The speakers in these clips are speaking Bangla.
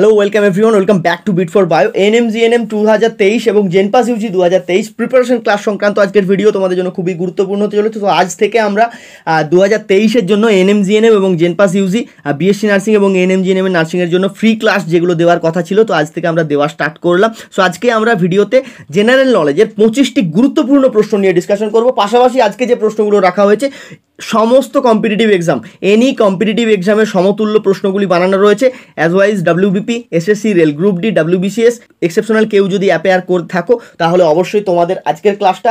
hello welcome everyone welcome back to beat for bio N M G N M two হাজার তেইশ এবং জেনপাস ইউজি দু হাজার তেইশ প্রিপারেশন ক্লাস সংক্রান্ত আজকের ভিডিও তোমাদের জন্য খুবই গুরুত্বপূর্ণ হতে চলেছে তো আজ থেকে আমরা দু হাজার তেইশের জন্য N M G N M এবং জেনপাস ইউজি বিএসসি নার্সিং এবং N M G N M নার্সিংয়ের জন্য ফ্রি ক্লাস যেগুলো দেওয়ার কথা ছিল তো আজ থেকে আমরা দেওয়া স্টার্ট করলাম সো আজকে আমরা ভিডিওতে জেনারেল নলেজের পঁচিশটি গুরুত্বপূর্ণ প্রশ্ন নিয়ে ডিসকাশন করবো পাশাপাশি আজকে যে প্রশ্নগুলো রাখা হয়েছে সমস্ত কম্পিটিটিভ এক্সাম এনি কম্পিটিটিভ এক্সামের সমতুল্য প্রশ্নগুলি বানানো রয়েছে as wise WB MP SSC rail group D WBCS exceptional কেউ যদি অ্যাপেয়ার করে থাকো তাহলে অবশ্যই তোমাদের আজকের ক্লাসটা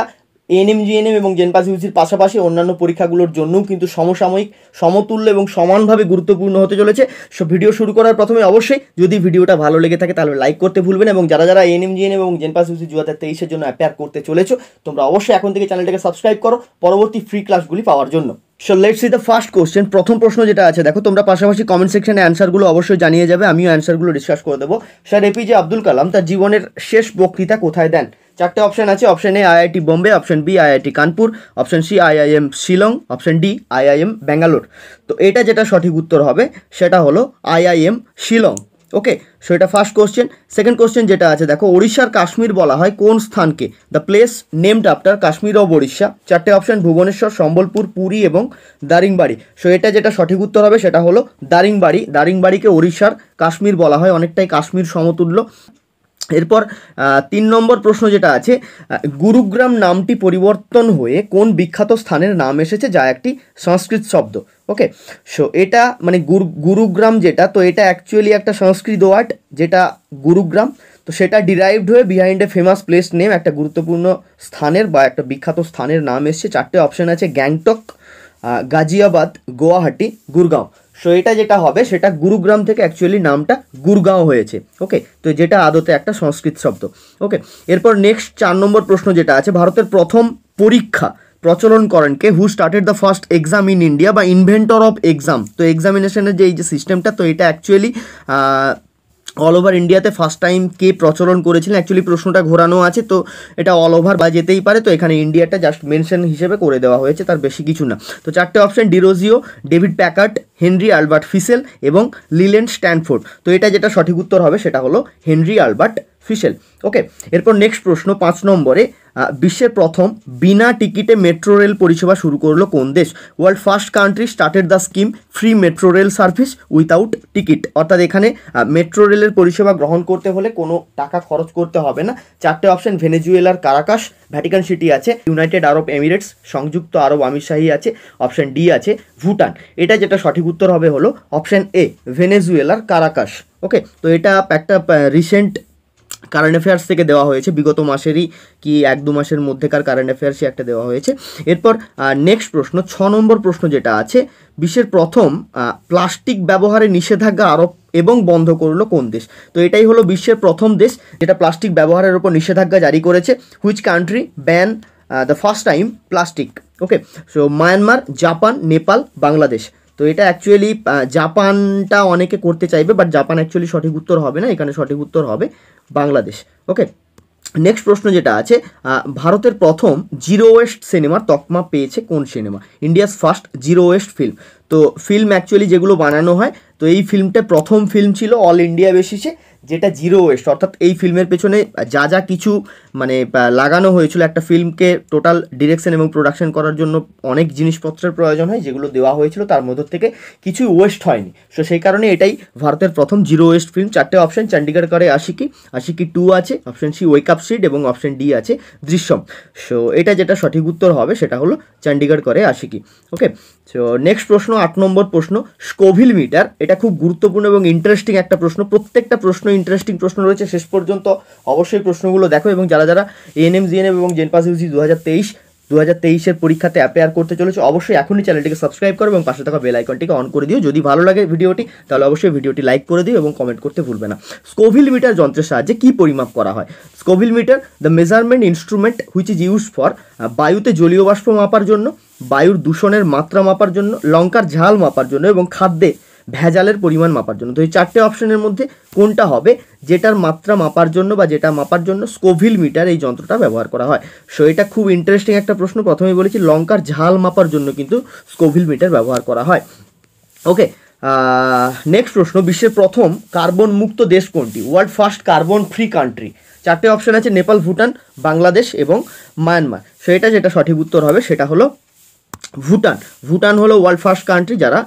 এএনএম জিএনএম এবং জেনপাস ইউসির পাশাপাশি অন্যান্য পরীক্ষাগুলোর জন্যও কিন্তু সমসাময়িক সমতুল্য এবং সমানভাবে গুরুত্বপূর্ণ হতে চলেছে সো ভিডিও শুরু করার প্রথমে অবশ্যই যদি ভিডিওটা ভালো লেগে থাকে তাহলে লাইক করতে ভুলবেন এবং যারা যারা এএনএম জিএনএম এবং জেনপাস ইউসি দু হাজার তেইশের জন্য অ্যাপেয়ার করতে চলেছো তোমরা অবশ্যই এখন থেকে চ্যানেলটাকে সাবস্ক্রাইব করো পরবর্তী ফ্রি ক্লাসগুলি পাওয়ার জন্য so let's is the first question প্রথম প্রশ্ন যেটা আছে দেখো তোমরা পাশাপাশি কমেন্ট সেকশনে অ্যান্সারগুলো অবশ্যই জানিয়ে যাবে আমিও অ্যান্সারগুলো ডিসকাস করে দেবো স্যার এপিজে আব্দুল কালাম তার জীবনের শেষ বক্তৃতা কোথায় দেন চারটে অপশন আছে option A IIT Bombay option B IIT Kanpur option C IIM Shillong option D IIM Bangalore তো এটা যেটা সঠিক উত্তর হবে সেটা হলো আইআইএম শিলং ওকে সো এটা ফার্স্ট কোশ্চেন সেকেন্ড কোশ্চেন যেটা আছে দেখো ওড়িশার কাশ্মীর বলা হয় কোন স্থানকে the place named after Kashmir of Odisha চারটে অপশান ভুবনেশ্বর সম্বলপুর পুরী এবং দারিংবাড়ি সো এটা যেটা সঠিক উত্তর হবে সেটা হলো দারিংবাড়ি দারিংবাড়িকে ওড়িশার কাশ্মীর বলা হয় অনেকটাই কাশ্মীর সমতুল্য এরপর তিন নম্বর প্রশ্ন যেটা আছে গুরুগ্রাম নামটি পরিবর্তন হয়ে কোন বিখ্যাত স্থানের নাম এসেছে যা একটি সংস্কৃত শব্দ ওকে সো এটা মানে গুরু গুরুগ্রাম যেটা তো এটা অ্যাকচুয়ালি একটা সংস্কৃত ওয়ার্ড যেটা গুরুগ্রাম তো সেটা ডিরাইভড হয়ে behind a famous place name একটা গুরুত্বপূর্ণ স্থানের বা একটা বিখ্যাত স্থানের নাম এসছে চারটে অপশান আছে গ্যাংটক গাজিয়াবাদ গুয়াহাটি গুরগাঁও সো এটা যেটা হবে সেটা গুরুগ্রাম থেকে অ্যাকচুয়ালি নামটা গুরগাঁও হয়েছে ওকে তো যেটা আদতে একটা সংস্কৃত শব্দ ওকে এরপর নেক্সট চার নম্বর প্রশ্ন যেটা আছে ভারতের প্রথম পরীক্ষা প্রচলন করেন কে who started the first exam in India বা ইনভেন্টর অফ এক্সাম তো এক্সামিনেশনের যে এই যে সিস্টেমটা তো এটা অ্যাকচুয়ালি অল ওভার ইন্ডিয়াতে ফার্স্ট টাইম কে প্রচলন করেছিলেন অ্যাকচুয়ালি প্রশ্নটা ঘোরানো আছে তো এটা অল ওভার বা যেতেই পারে তো এখানে ইন্ডিয়াটা জাস্ট মেনশন হিসেবে করে দেওয়া হয়েছে তার বেশি কিছু না তো চারটে option Derozio David Packard Henry Albert Fischel এবং লিলেন স্ট্যানফোর্ড তো এটা যেটা সঠিক উত্তর হবে সেটা হলো হেনরি আলবার্ট অফিসিয়াল ওকে এরপর নেক্সট প্রশ্ন পাঁচ নম্বরে বিশ্বের প্রথম বিনা টিকিটে মেট্রো রেল পরিষেবা শুরু করলো কোন দেশ world first country started the scheme free metro rail service without ticket অর্থাৎ এখানে মেট্রো রেলের পরিষেবা গ্রহণ করতে হলে কোনো টাকা খরচ করতে হবে না চারটে অপশন ভেনেজুয়েলার কারাকাস ভ্যাটিকান সিটি আছে ইউনাইটেড আরব এমিরেটস সংযুক্ত আরব আমিরশাহী আছে অপশন ডি আছে ভুটান এটা যেটা সঠিক উত্তর হবে হলো অপশন এ ভেনেজুয়েলার কারাকাস ওকে তো এটা একটা রিসেন্ট কারেন্ট অ্যাফেয়ার্স থেকে দেওয়া হয়েছে বিগত মাসেরই কি এক দু মাসের মধ্যেকার কারেন্ট অ্যাফেয়ার্সই একটা দেওয়া হয়েছে এরপর নেক্সট প্রশ্ন ছ নম্বর প্রশ্ন যেটা আছে বিশ্বের প্রথম প্লাস্টিক ব্যবহারে নিষেধাজ্ঞা আরোপ এবং বন্ধ করলো কোন দেশ তো এটাই হলো বিশ্বের প্রথম দেশ যেটা প্লাস্টিক ব্যবহারের ওপর নিষেধাজ্ঞা জারি করেছে which country ban the first time plastic okay so Myanmar Japan Nepal Bangladesh তো এটা অ্যাকচুয়ালি জাপানটা অনেকে করতে চাইবে বাট জাপান অ্যাকচুয়ালি সঠিক উত্তর হবে না এখানে সঠিক উত্তর হবে বাংলাদেশ ওকে নেক্সট প্রশ্ন যেটা আছে ভারতের প্রথম জিরো ওয়েস্ট সিনেমার তকমা পেয়েছে কোন cinema India's first zero waste film তো ফিল্ম অ্যাকচুয়ালি যেগুলো বানানো হয় তো এই ফিল্মটা প্রথম ফিল্ম ছিল অল ইন্ডিয়া বেসিসে যেটা জিরো ওয়েস্ট অর্থাৎ এই ফিল্মের পেছনে যা যা কিছু মানে লাগানো হয়েছিল একটা ফিল্মকে টোটাল ডিরেকশন এবং প্রোডাকশন করার জন্য অনেক জিনিসপত্রের প্রয়োজন হয় যেগুলো দেওয়া হয়েছিল তার মধ্য থেকে কিছুই ওয়েস্ট হয়নি সো সেই কারণে এটাই ভারতের প্রথম জিরো ওয়েস্ট ফিল্ম চারটে অপশন চণ্ডীগড় করে আশিকি আশিকি টু আছে option C wake up Sid এবং অপশন ডি আছে দৃশ্যম সো এটা যেটা সঠিক উত্তর হবে সেটা হলো চণ্ডীগড় করে আশিকি ওকে তো নেক্সট প্রশ্ন আট নম্বর প্রশ্ন স্কোভিল মিটার এটা খুব গুরুত্বপূর্ণ এবং ইন্টারেস্টিং একটা প্রশ্ন প্রত্যেকটা প্রশ্ন ইন্টারেস্টিং প্রশ্ন রয়েছে শেষ পর্যন্ত অবশ্যই প্রশ্নগুলো দেখো এবং যারা যারা এএনএম জিএনএম এবং জেনপাস ইউজি দু হাজার তেইশ দু হাজার তেইশের পরীক্ষাতে অ্যাপেয়ার করতে চলেছে অবশ্যই এখনই চ্যানেলটিকে সাবস্ক্রাইব করো এবং পাশে থাকা বেল আইকনটিকে অন করে দিও যদি ভালো লাগে ভিডিওটি তাহলে অবশ্যই ভিডিওটি লাইক করে দিও এবং কমেন্ট করতে ভুলবে না স্কোভিল মিটার যন্ত্রের সাহায্যে কী পরিমাপ করা হয় Scoville meter the measurement instrument which is use for বায়ুতে জলীয় বাষ্প মাপার জন্য বায়ুর দূষণের মাত্রা মাপার জন্য লঙ্কার ঝাল মাপার জন্য এবং খাদ্যে ভেজালের পরিমাণ মাপার জন্য তো এই চারটে অপশনের মধ্যে কোনটা হবে যেটার মাত্রা মাপার জন্য বা যেটা মাপার জন্য স্কোভিল মিটার এই যন্ত্রটা ব্যবহার করা হয় সো এটা খুব ইন্টারেস্টিং একটা প্রশ্ন প্রথমেই বলেছি লঙ্কার ঝাল মাপার জন্য কিন্তু স্কোভিল মিটার ব্যবহার করা হয় ওকে নেক্সট প্রশ্ন বিশ্বের প্রথম কার্বন মুক্ত দেশ কোনটি world first carbon free country চারটে অপশন আছে নেপাল ভুটান বাংলাদেশ এবং মায়ানমার সো এটা যেটা সঠিক উত্তর হবে সেটা হলো ভুটান ভুটান হলো ওয়ার্ল্ড ফার্স্ট কান্ট্রি যারা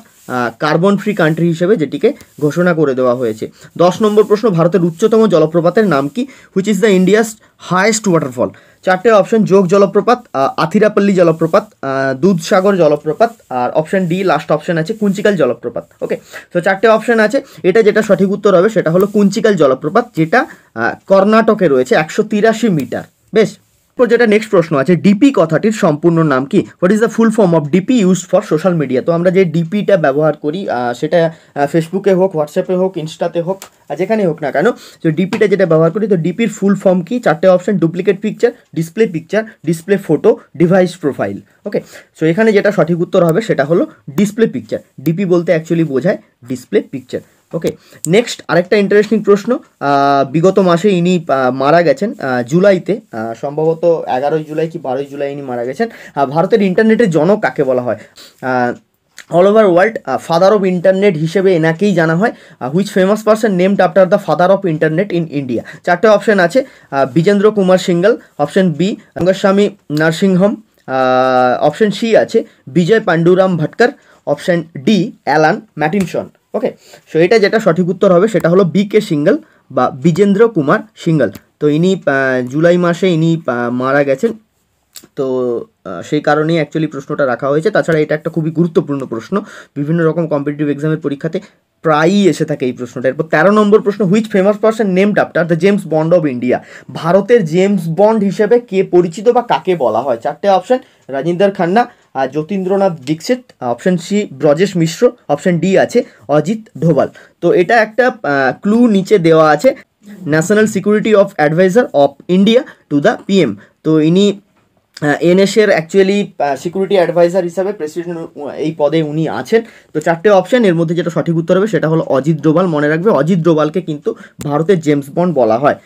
কার্বন ফ্রি কান্ট্রি হিসেবে যেটিকে ঘোষণা করে দেওয়া হয়েছে দশ নম্বর প্রশ্ন ভারতের উচ্চতম জলপ্রপাতের নাম কি which is the India's highest waterfall চারটে অপশন যোগ জলপ্রপাত আথিরাপল্লি জলপ্রপাত দুধসাগর জলপ্রপাত আর অপশন ডি লাস্ট অপশন আছে কুঞ্চিকাল জলপ্রপাত ওকে তো চারটে অপশন আছে এটা যেটা সঠিক উত্তর হবে সেটা হলো কুঞ্চিকাল জলপ্রপাত যেটা কর্ণাটকে রয়েছে একশো তিরাশি মিটার বেশ এরপর যেটা নেক্সট প্রশ্ন আছে ডিপি কথাটির সম্পূর্ণ নাম কি what is the full form of DP use for social media তো আমরা যে ডিপিটা ব্যবহার করি সেটা ফেসবুকে হোক হোয়াটসঅ্যাপে হোক ইনস্টাতে হোক যেখানে হোক না কেন তো ডিপিটা যেটা ব্যবহার করি তো ডিপির ফুল ফর্ম কি চারটে option duplicate picture display picture display photo device profile okay so এখানে যেটা সঠিক উত্তর হবে সেটা হলো ডিসপ্লে পিকচার ডিপি বলতে অ্যাকচুয়ালি বোঝায় ডিসপ্লে পিকচার ওকে নেক্সট আরেকটা ইন্টারেস্টিং প্রশ্ন বিগত মাসে ইনি মারা গেছেন জুলাইতে সম্ভবত এগারোই জুলাই কি বারোই জুলাই ইনি মারা গেছেন ভারতের ইন্টারনেটের জনক কাকে বলা হয় all over world father of internet হিসেবে এনাকেই জানা হয় which famous person named after the father of internet in India চারটে অপশন আছে Bijendra Kumar Singhal option B Rangaswamy Narasimham option C আছে Vijay Pandurang Bhatkar option D Alan Mathison okay so এটা যেটা সঠিক উত্তর হবে সেটা হলো বি কে সিঙ্গল বা বিজেন্দ্র কুমার সিঙ্গল তো ইনি জুলাই মাসে ইনি মারা গেছেন তো সেই কারণেই অ্যাকচুয়ালি প্রশ্নটা রাখা হয়েছে তাছাড়া এটা একটা খুবই গুরুত্বপূর্ণ প্রশ্ন বিভিন্ন রকম কম্পিটিটিভ এক্সামের পরীক্ষাতে প্রায়ই এসে থাকে এই প্রশ্নটা এরপর তেরো নম্বর প্রশ্ন which famous person named after the James Bond of India ভারতের জেমস বন্ড হিসেবে কে পরিচিত বা কাকে বলা হয় চারটে option Rajinder Khanna Jatindranath Dikshit option C Brajesh Mishra option D আছে অজিত ডোভাল তো এটা একটা ক্লু নিচে দেওয়া আছে national security of adviser of India to the PM তো ইনি এনএসের অ্যাকচুয়ালি সিকিউরিটি অ্যাডভাইজার হিসাবে প্রেসিডেন্ট এই পদে উনি আছেন তো চারটে অপশান এর মধ্যে যেটা সঠিক উত্তর হবে সেটা হলো অজিত ডোভাল মনে রাখবে অজিত ডোভালকে কিন্তু ভারতের জেমস বন্ড বলা হয়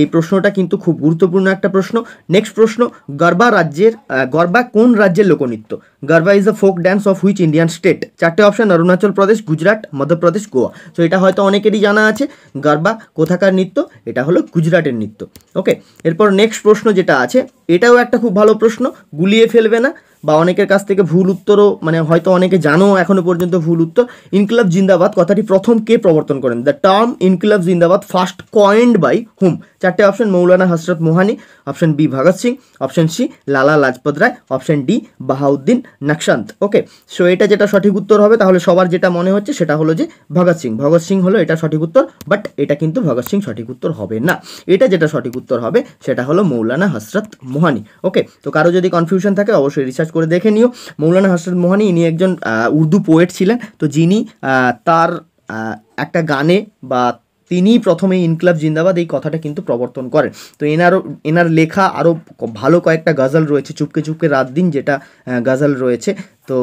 এই প্রশ্নটা কিন্তু খুব গুরুত্বপূর্ণ একটা প্রশ্ন নেক্সট প্রশ্ন গরবা রাজ্যের গরবা কোন রাজ্যের লোকনৃত্য Garba is the folk dance of which Indian state চারটে অপশান অরুণাচল প্রদেশ গুজরাট মধ্যপ্রদেশ গোয়া তো এটা হয়তো অনেকেরই জানা আছে গরবা কোথাকার নৃত্য এটা হলো গুজরাটের নৃত্য ওকে এরপর নেক্সট প্রশ্ন যেটা আছে এটাও একটা খুব ভালো প্রশ্ন গুলিয়ে ফেলবে না বা অনেকের কাছ থেকে ভুল উত্তরও মানে হয়তো অনেকে জানো এখনও পর্যন্ত ভুল উত্তর ইনকিলাব জিন্দাবাদ কথাটি প্রথম কে প্রবর্তন করেন দ্য টার্ম ইনকিলাব জিন্দাবাদ ফার্স্ট কয়েন্ড বাই হুম চারটে option Maulana Hasrat Mohani option B Bhagat Singh option C Lala Lajpat Rai option D Bahauddin Naqshband okay so এটা যেটা সঠিক উত্তর হবে তাহলে সবার যেটা মনে হচ্ছে সেটা হলো যে ভগৎ সিং ভগৎ সিং হলো এটা সঠিক উত্তর বাট এটা কিন্তু ভগৎ সিং সঠিক উত্তর হবে না এটা যেটা সঠিক উত্তর হবে সেটা হলো মৌলানা হসরত মোহানি ওকে তো কারো যদি কনফিউশন থাকে অবশ্যই রিসার্চ করে দেখে নিও মৌলানা হসরত মোহানি ইনি একজন উর্দু পোয়েট ছিলেন তো যিনি তার একটা গানে বা তিনি প্রথমে ইনকলাব জিন্দাবাদ এই কথাটা কিন্তু প্রবর্তন করেন তো এনারও এনার লেখা আরও ভালো কয়েকটা গজল রয়েছে চুপকে চুপকে রাত দিন যেটা গজল রয়েছে তো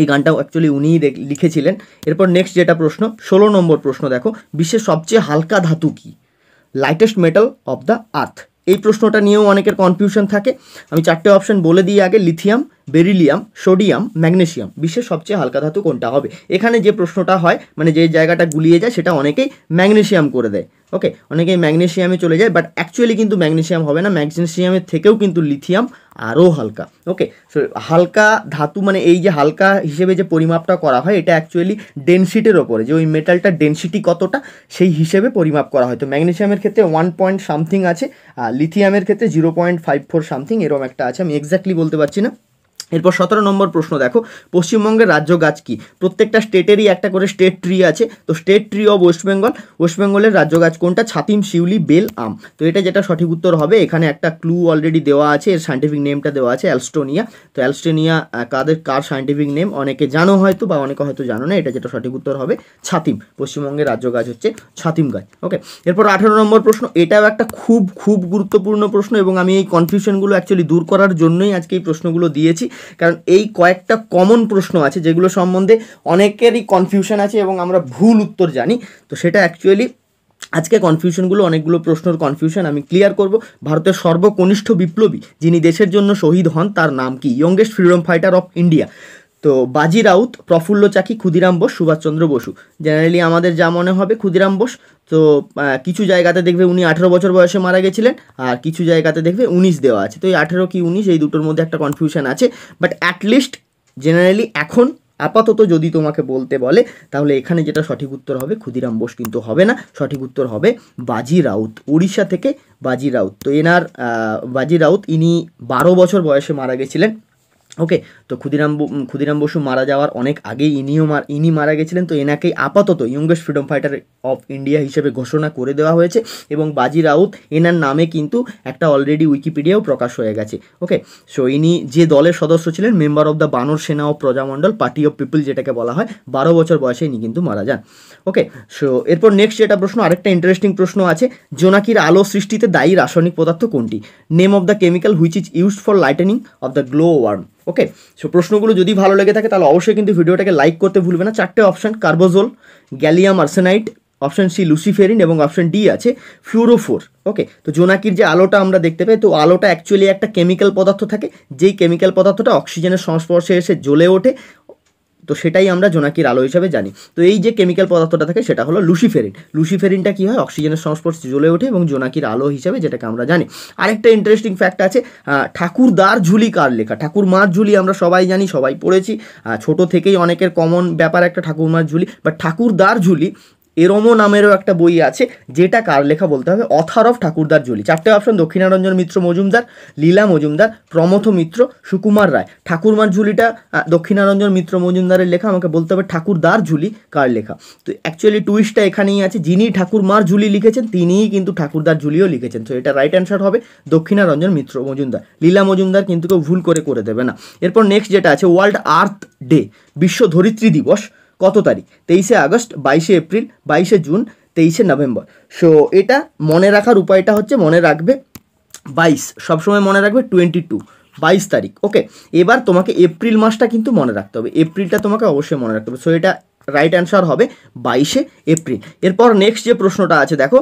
এই গানটাও অ্যাকচুয়ালি উনিই লিখেছিলেন এরপর নেক্সট যেটা প্রশ্ন ষোলো নম্বর প্রশ্ন দেখো বিশ্বের সবচেয়ে হালকা ধাতু কি lightest metal of the earth এই প্রশ্নটা নিয়েও অনেকের কনফিউশন থাকে আমি চারটে অপশন বলে দিই আগে লিথিয়াম বেরিলিয়াম সোডিয়াম ম্যাগনেশিয়াম বিশ্বের সবচেয়ে হালকা ধাতু কোনটা হবে এখানে যে প্রশ্নটা হয় মানে যে জায়গাটা গুলিয়ে যায় সেটা অনেকেই ম্যাগনেশিয়াম করে দেয় ওকে অনেকেই ম্যাগনেশিয়ামে চলে যায় বাট অ্যাকচুয়ালি কিন্তু ম্যাগনেশিয়াম হবে না ম্যাগনেশিয়ামের থেকেও কিন্তু লিথিয়াম আরও হালকা ওকে সো হালকা ধাতু মানে এই যে হালকা হিসেবে যে পরিমাপটা করা হয় এটা অ্যাকচুয়ালি ডেনসিটির ওপরে যে ওই মেটালটা ডেনসিটি কতটা সেই হিসেবে পরিমাপ করা হয় তো ম্যাগনেশিয়ামের ক্ষেত্রে ওয়ান পয়েন্ট সামথিং আছে আর লিথিয়ামের ক্ষেত্রে zero point five four something এরম একটা আছে আমি এক্স্যাক্টলি বলতে পারছি না এরপর সতেরো নম্বর প্রশ্ন দেখো পশ্চিমবঙ্গের রাজ্য গাছ কি প্রত্যেকটা স্টেটেরই একটা করে স্টেট ট্রি আছে তো state tree of West Bengal রাজ্য গাছ কোনটা ছাতিম শিউলি বেল আম তো এটা যেটা সঠিক উত্তর হবে এখানে একটা ক্লু অলরেডি দেওয়া আছে এর সাইন্টিফিক নেমটা দেওয়া আছে অ্যালস্টোনিয়া তো অ্যালস্টোনিয়া কাদের কার সাইন্টিফিক নেম অনেকে জানো হয়তো বা অনেকে হয়তো জানো না এটা যেটা সঠিক উত্তর হবে ছাতিম পশ্চিমবঙ্গের রাজ্য গাছ হচ্ছে ছাতিম গাছ ওকে এরপর আঠেরো নম্বর প্রশ্ন এটাও একটা খুব খুব গুরুত্বপূর্ণ প্রশ্ন এবং আমি এই কনফিউশনগুলো অ্যাকচুয়ালি দূর করার জন্যই আজকে এই প্রশ্নগুলো দিয়েছি কারণ এই কয়েকটা কমন প্রশ্ন আছে যেগুলো সম্বন্ধে অনেকেরই কনফিউশন আছে এবং আমরা ভুল উত্তর জানি তো সেটা অ্যাকচুয়ালি আজকে কনফিউশনগুলো অনেকগুলো প্রশ্নর কনফিউশন আমি ক্লিয়ার করব ভারতের সর্বকনিষ্ঠ বিপ্লবী যিনি দেশের জন্য শহীদ হন তার নাম কি youngest freedom fighter of India তো বাজি রাউত প্রফুল্ল চাকি ক্ষুদিরাম বোস সুভাষচন্দ্র বসু জেনারেলি আমাদের যা মনে হবে ক্ষুদিরাম বোস তো কিছু জায়গাতে দেখবে উনি আঠেরো বছর বয়সে মারা গেছিলেন আর কিছু জায়গাতে দেখবে উনিশ দেওয়া আছে তো এই আঠেরো কি উনিশ এই দুটোর মধ্যে একটা কনফিউশন আছে বাট অ্যাটলিস্ট জেনারেলি এখন আপাতত যদি তোমাকে বলতে বলে তাহলে এখানে যেটা সঠিক উত্তর হবে ক্ষুদিরাম বোস কিন্তু হবে না সঠিক উত্তর হবে বাজি রাউত উড়িষ্যা থেকে বাজি রাউত তো এনার বাজি রাউত ইনি বারো বছর বয়সে মারা গেছিলেন ওকে তো ক্ষুদিরাম ক্ষুদিরাম বসু মারা যাওয়ার অনেক আগেই ইনিও ইনি মারা গেছিলেন তো এনাকেই আপাতত youngest freedom fighter of India হিসেবে ঘোষণা করে দেওয়া হয়েছে এবং বাজি রাউত এনার নামে কিন্তু একটা অলরেডি উইকিপিডিয়াও প্রকাশ হয়ে গেছে ওকে সো ইনি যে দলের সদস্য ছিলেন member of the Banar Sena ও প্রজামণ্ডল পার্টি অফ পিপল যেটাকে বলা হয় বারো বছর বয়সে ইনি কিন্তু মারা যান ওকে সো এরপর নেক্সট যেটা প্রশ্ন আরেকটা ইন্টারেস্টিং প্রশ্ন আছে জোনাকির আলো সৃষ্টিতে দায়ী রাসায়নিক পদার্থ কোনটি name of the chemical which is used for lightening of the glow worm okay so প্রশ্নগুলো যদি ভালো লেগে থাকে তাহলে অবশ্যই কিন্তু ভিডিওটাকে লাইক করতে ভুলবে না চারটে option carbazole gallium arsenite option C luciferin এবং অপশান ডি আছে ফ্লুরোফোর ওকে তো জোনাকির যে আলোটা আমরা দেখতে পাই তো আলোটা অ্যাকচুয়ালি একটা কেমিক্যাল পদার্থ থাকে যেই কেমিক্যাল পদার্থটা অক্সিজেনের সংস্পর্শে এসে জ্বলে ওঠে তো সেটাই আমরা জোনাকির আলো হিসাবে জানি তো এই যে কেমিক্যাল পদার্থটা থাকে সেটা হলো লুসিফেরিন লুসিফেরিনটা কী হয় অক্সিজেনের সংস্পর্শে জ্বলে ওঠে এবং জোনাকির আলো হিসাবে যেটাকে আমরা জানি আরেকটা ইন্টারেস্টিং ফ্যাক্ট আছে ঠাকুরদার ঝুলি কার লেখা ঠাকুরমার ঝুলি আমরা সবাই জানি সবাই পড়েছি ছোট থেকেই অনেকের কমন ব্যাপার একটা ঠাকুরমার ঝুলি বা ঠাকুরদার ঝুলি এরমো নামেরও একটা বই আছে যেটা কার লেখা বলতে হবে অথার অফ ঠাকুরদার জলি চারটে অপশন দক্ষিণারঞ্জন মিত্র মজুমদার লীলা মজুমদার প্রমথ মিত্র সুকুমার রায় ঠাকুরমার ঝুলিটা দক্ষিণারঞ্জন মিত্র মজুমদারের লেখা আমাকে বলতে হবে ঠাকুরদার ঝুলি কার লেখা তো অ্যাকচুয়ালি টুইস্টটা এখানেই আছে যিনি ঠাকুরমার ঝুলি লিখেছেন তিনিই কিন্তু ঠাকুরদার ঝুলিও লিখেছেন তো এটা রাইট অ্যান্সার হবে দক্ষিণারঞ্জন মিত্র মজুমদার লীলা মজুমদার কিন্তু কেউ ভুল করে করে দেবে না এরপর নেক্সট যেটা আছে ওয়ার্ল্ড আর্থ ডে বিশ্ব ধরিত্রী দিবস কত তারিখ তেইশে আগস্ট বাইশে এপ্রিল বাইশে জুন তেইশে নভেম্বর সো এটা মনে রাখার উপায়টা হচ্ছে মনে রাখবে বাইশ সবসময় মনে রাখবে টোয়েন্টি টু বাইশ তারিখ ওকে এবার তোমাকে এপ্রিল মাসটা কিন্তু মনে রাখতে হবে এপ্রিলটা তোমাকে অবশ্যই মনে রাখতে হবে সো এটা রাইট অ্যান্সার হবে বাইশে এপ্রিল এরপর নেক্সট যে প্রশ্নটা আছে দেখো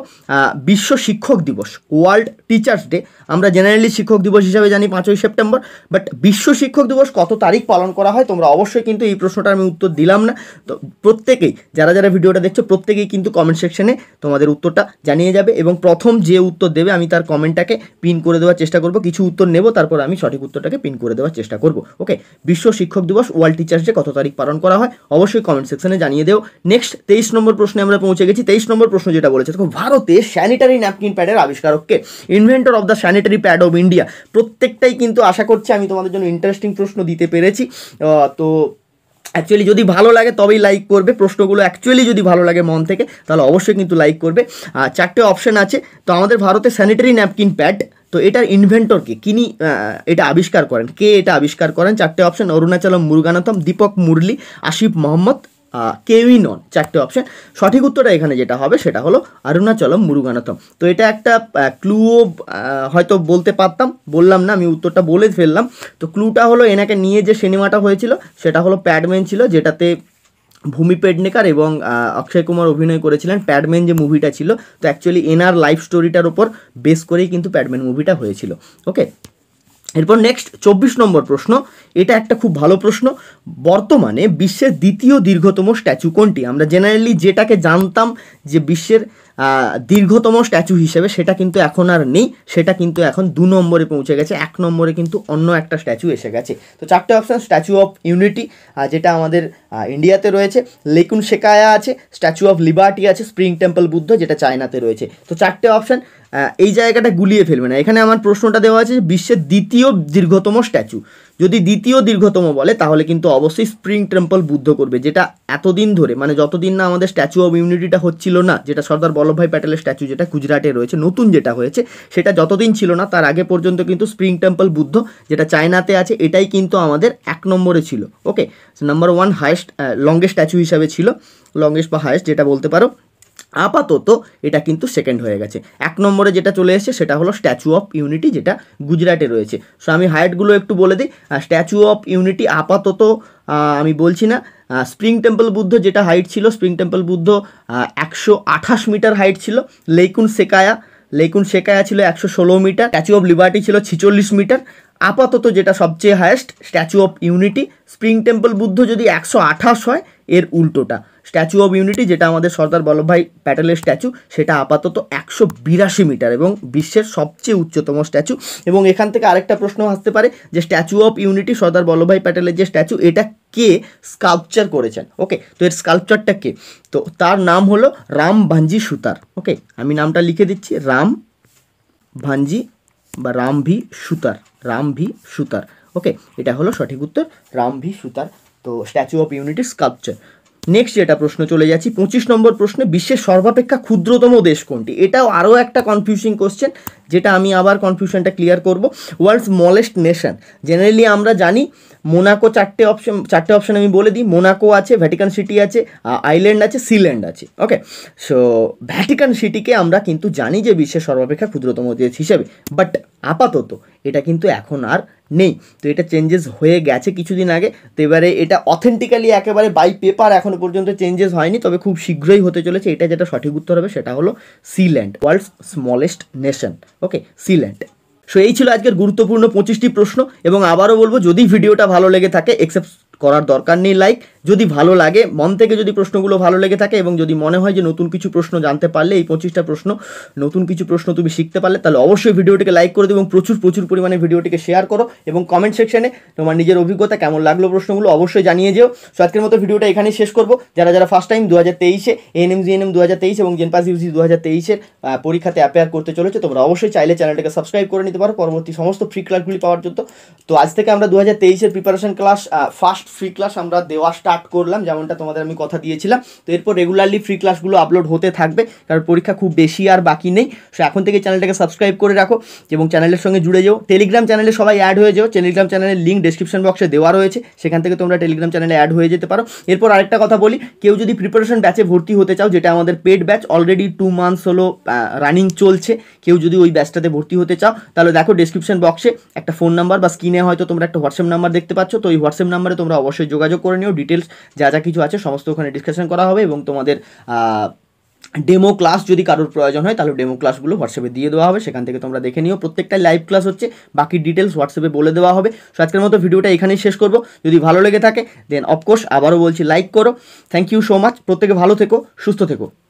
বিশ্ব শিক্ষক দিবস ওয়ার্ল্ড টিচার্স ডে আমরা জেনারেলি শিক্ষক দিবস হিসাবে জানি পাঁচই সেপ্টেম্বর বাট বিশ্ব শিক্ষক দিবস কত তারিখ পালন করা হয় তোমরা অবশ্যই কিন্তু এই প্রশ্নটা আমি উত্তর দিলাম না তো প্রত্যেকেই যারা যারা ভিডিওটা দেখছো প্রত্যেকেই কিন্তু কমেন্ট সেকশনে তোমাদের উত্তরটা জানিয়ে যাবে এবং প্রথম যে উত্তর দেবে আমি তার কমেন্টটাকে পিন করে দেওয়ার চেষ্টা করব কিছু উত্তর নেব তারপর আমি সঠিক উত্তরটাকে পিন করে দেওয়ার চেষ্টা করব ওকে বিশ্ব শিক্ষক দিবস ওয়ার্ল্ড টিচার্স ডে কত তারিখ পালন করা হয় অবশ্যই কমেন্ট সেকশনে সেকশনে জানিয়ে দেও নেক্সট তেইশ নম্বর প্রশ্নে আমরা পৌঁছে গেছি তেইশ নম্বর প্রশ্ন যেটা বলেছে দেখো ভারতে স্যানিটারি ন্যাপকিন প্যাডের আবিষ্কারককে inventor of the sanitary pad of India প্রত্যেকটাই কিন্তু আশা করছি আমি তোমাদের জন্য ইন্টারেস্টিং প্রশ্ন দিতে পেরেছি তো অ্যাকচুয়ালি যদি ভালো লাগে তবেই লাইক করবে প্রশ্নগুলো অ্যাকচুয়ালি যদি ভালো লাগে মন থেকে তাহলে অবশ্যই কিন্তু লাইক করবে আর চারটে অপশান আছে তো আমাদের ভারতে স্যানিটারি ন্যাপকিন প্যাড তো এটার ইনভেন্টরকে কিনি এটা আবিষ্কার করেন কে এটা আবিষ্কার করেন চারটে অপশন অরুণাচলম মুরগানাথম দীপক মুরলি আসিফ মোহাম্মদ কেউই নন চারটে অপশান সঠিক উত্তরটা এখানে যেটা হবে সেটা হলো অরুণাচলম মুরুগানাথম তো এটা একটা ক্লুও হয়তো বলতে পারতাম বললাম না আমি উত্তরটা বলে ফেললাম তো ক্লুটা হলো এনাকে নিয়ে যে সিনেমাটা হয়েছিল সেটা হলো প্যাডম্যান ছিল যেটাতে ভূমি পেডনেকার এবং অক্ষয় কুমার অভিনয় করেছিলেন প্যাডম্যান যে মুভিটা ছিল তো অ্যাকচুয়ালি এনার লাইফ স্টোরিটার ওপর বেস করেই কিন্তু প্যাডম্যান মুভিটা হয়েছিল ওকে এরপর নেক্সট চব্বিশ নম্বর প্রশ্ন এটা একটা খুব ভালো প্রশ্ন বর্তমানে বিশ্বের দ্বিতীয় দীর্ঘতম স্ট্যাচু কোনটি আমরা জেনারেলি যেটাকে জানতাম যে বিশ্বের দীর্ঘতম স্ট্যাচু হিসেবে সেটা কিন্তু এখন আর নেই সেটা কিন্তু এখন দু নম্বরে পৌঁছে গেছে এক নম্বরে কিন্তু অন্য একটা স্ট্যাচু এসে গেছে তো চারটে অপশান স্ট্যাচু অফ ইউনিটি যেটা আমাদের ইন্ডিয়াতে রয়েছে লেকুন শেকায়া আছে স্ট্যাচু অফ লিবার্টি আছে স্প্রিং টেম্পল বুদ্ধ যেটা চায়নাতে রয়েছে তো চারটে অপশান এই জায়গাটা গুলিয়ে ফেলবে না এখানে আমার প্রশ্নটা দেওয়া আছে বিশ্বের দ্বিতীয় দীর্ঘতম স্ট্যাচু যদি দ্বিতীয় দীর্ঘতম বলে তাহলে কিন্তু অবশ্যই স্প্রিং টেম্পল বুদ্ধ করবে যেটা এতদিন ধরে মানে যতদিন না আমাদের স্ট্যাচু অব ইউনিটিটা হচ্ছিল না যেটা সর্দার বল্লভভাই প্যাটেলের স্ট্যাচু যেটা গুজরাটে রয়েছে নতুন যেটা হয়েছে সেটা যতদিন ছিল না তার আগে পর্যন্ত কিন্তু স্প্রিং টেম্পল বুদ্ধ যেটা চায়নাতে আছে এটাই কিন্তু আমাদের এক নম্বরে ছিল okay number one highest longest statue হিসাবে ছিল লংয়েস্ট বা হায়েস্ট যেটা বলতে পারো আপাতত এটা কিন্তু সেকেন্ড হয়ে গেছে এক নম্বরে যেটা চলে এসেছে সেটা হলো স্ট্যাচু অফ ইউনিটি যেটা গুজরাটে রয়েছে সো আমি হাইটগুলো একটু বলে দিই স্ট্যাচু অফ ইউনিটি আপাতত আমি বলছি না স্প্রিং টেম্পল বুদ্ধ যেটা হাইট ছিল স্প্রিং টেম্পল বুদ্ধ একশো আঠাশ মিটার হাইট ছিল লেকুন সেকায়া লেকুন সেকায়া ছিল একশো ষোলো মিটার স্ট্যাচু অফ লিবার্টি ছিল ছিচল্লিশ মিটার আপাতত যেটা সবচেয়ে highest statue of unity spring temple Buddha যদি একশো আঠাশ হয় এর উল্টোটা স্ট্যাচু অব ইউনিটি যেটা আমাদের সর্দার বল্লভভাই প্যাটেলের স্ট্যাচু সেটা আপাতত একশো বিরাশি মিটার এবং বিশ্বের সবচেয়ে উচ্চতম স্ট্যাচু এবং এখান থেকে আরেকটা প্রশ্ন আসতে পারে যে statue of unity Sardar Vallabhbhai প্যাটেলের যে স্ট্যাচু এটা কে স্কাল্পচার করেছেন ওকে তো এর স্কাল্পচারটা কে তো তার নাম হলো রাম ভাঞ্জি সুতার ওকে আমি নামটা লিখে দিচ্ছি রাম ভাঞ্জি বা রামভি সুতার রামভি সুতার ওকে এটা হলো সঠিক উত্তর রামভি সুতার তো statue of unity sculpture next যেটা প্রশ্ন চলে যাচ্ছি পঁচিশ নম্বর প্রশ্নে বিশ্বের সর্বাপেক্ষা ক্ষুদ্রতম দেশ কোনটি এটাও আরও একটা কনফিউশন কোশ্চেন যেটা আমি আবার কনফিউশনটা ক্লিয়ার করব ওয়ার্ল্ডস মলেস্ট নেশন জেনারেলি আমরা জানি মোনাকো চারটে অপশন চারটে অপশন আমি বলে দিই মোনাকো আছে ভ্যাটিকান সিটি আছে আইল্যান্ড আছে সিল্যান্ড আছে ওকে সো ভ্যাটিকান সিটিকে আমরা কিন্তু জানি যে বিশ্বের সর্বাপেক্ষা ক্ষুদ্রতম দেশ হিসেবে বাট আপাতত এটা কিন্তু এখন আর নেই তো এটা চেঞ্জেস হয়ে গেছে কিছুদিন আগে তো এবারে এটা অথেন্টিক্যালি একেবারে বাই পেপার এখনও পর্যন্ত চেঞ্জেস হয়নি তবে খুব শীঘ্রই হতে চলেছে এটা যেটা সঠিক উত্তর হবে সেটা হলো Sealand world's smallest nation okay Sealand so এই ছিল আজকের গুরুত্বপূর্ণ পঁচিশটি প্রশ্ন এবং আবারও বলবো যদি ভিডিওটা ভালো লেগে থাকে এক্সেপ্ট করার দরকার নেই লাইক যদি ভালো লাগে মন থেকে যদি প্রশ্নগুলো ভালো লেগে থাকে এবং যদি মনে হয় যে নতুন কিছু প্রশ্ন জানতে পারলে এই পঁচিশটা প্রশ্ন নতুন কিছু প্রশ্ন তুমি শিখতে পারলে তাহলে অবশ্যই ভিডিওটিকে লাইক করে দেবো এবং প্রচুর প্রচুর পরিমাণে ভিডিওটিকে শেয়ার করো এবং কমেন্ট সেকশনে তোমার নিজের অভিজ্ঞতা কেমন লাগলো প্রশ্নগুলো অবশ্যই জানিয়ে যেও সো আজকের মতো ভিডিওটা এখানেই শেষ করবো যারা যারা ফার্স্ট টাইম দু হাজার তেইশে এনএম এম দু হাজার তেইশ এবং জেনপাস ইউজি দু হাজার তেইশের পরীক্ষাতে অ্যাপেয়ার করতে চলেছে তোমরা অবশ্যই চাইলে চ্যানেলটাকে সাবস্ক্রাইব করে নিতে পারো পরবর্তী সমস্ত ফ্রি ক্লাসগুলি পাওয়ার জন্য তো আজ থেকে আমরা দু হাজার তেইশের preparation class first first free class আমরা দেওয়া স্টার্ট করলাম যেমনটা তোমাদের আমি কথা দিয়েছিলাম তো এরপর রেগুলারলি ফ্রি ক্লাসগুলো আপলোড হতে থাকবে কারণ পরীক্ষা খুব বেশি আর বাকি নেই সো এখন থেকে চ্যানেলটাকে সাবস্ক্রাইব করে রাখো এবং চ্যানেলের সঙ্গে জুড়ে যাও টেলিগ্রাম চ্যানেলে সবাই অ্যাড হয়ে যাও টেলিগ্রাম চ্যানেলের লিঙ্ক ডিসক্রিপশন বক্সে দেওয়া রয়েছে সেখান থেকে তোমরা টেলিগ্রাম চ্যানেলে অ্যাড হয়ে যেতে পারো এরপর আরেকটা কথা বলি কেউ যদি প্রিপারেশন ব্যাচে ভর্তি হতে চাও যেটা আমাদের paid batch already two months হলো রানিং চলছে কেউ যদি ওই ব্যাচটাতে ভর্তি হতে চাও তাহলে দেখো ডিসক্রিপশন বক্সে একটা ফোন নাম্বার বা স্ক্রিনে হয়তো তোমরা একটা হোয়াটসঅ্যাপ নাম্বার দেখতে পাচ্ছ তো ওই হোয়াটসঅ্যাপ নাম্বারে তোমরা তোমরা অবশ্যই যোগাযোগ করে নিও ডিটেলস যা যা কিছু আছে সমস্ত ওখানে ডিসকাশন করা হবে এবং তোমাদের ডেমো ক্লাস যদি কারোর প্রয়োজন হয় তাহলে ডেমো ক্লাসগুলো হোয়াটসঅ্যাপে দিয়ে দেওয়া হবে সেখান থেকে তোমরা দেখে নিও প্রত্যেকটা লাইভ ক্লাস হচ্ছে বাকি ডিটেলস হোয়াটসঅ্যাপে বলে দেওয়া হবে সো আজকের মতো ভিডিওটা এখানেই শেষ করবো যদি ভালো লেগে থাকে দেন অফকোর্স আবারও বলছি লাইক করো থ্যাংক ইউ সো মাচ প্রত্যেকে ভালো থেকো সুস্থ থেকো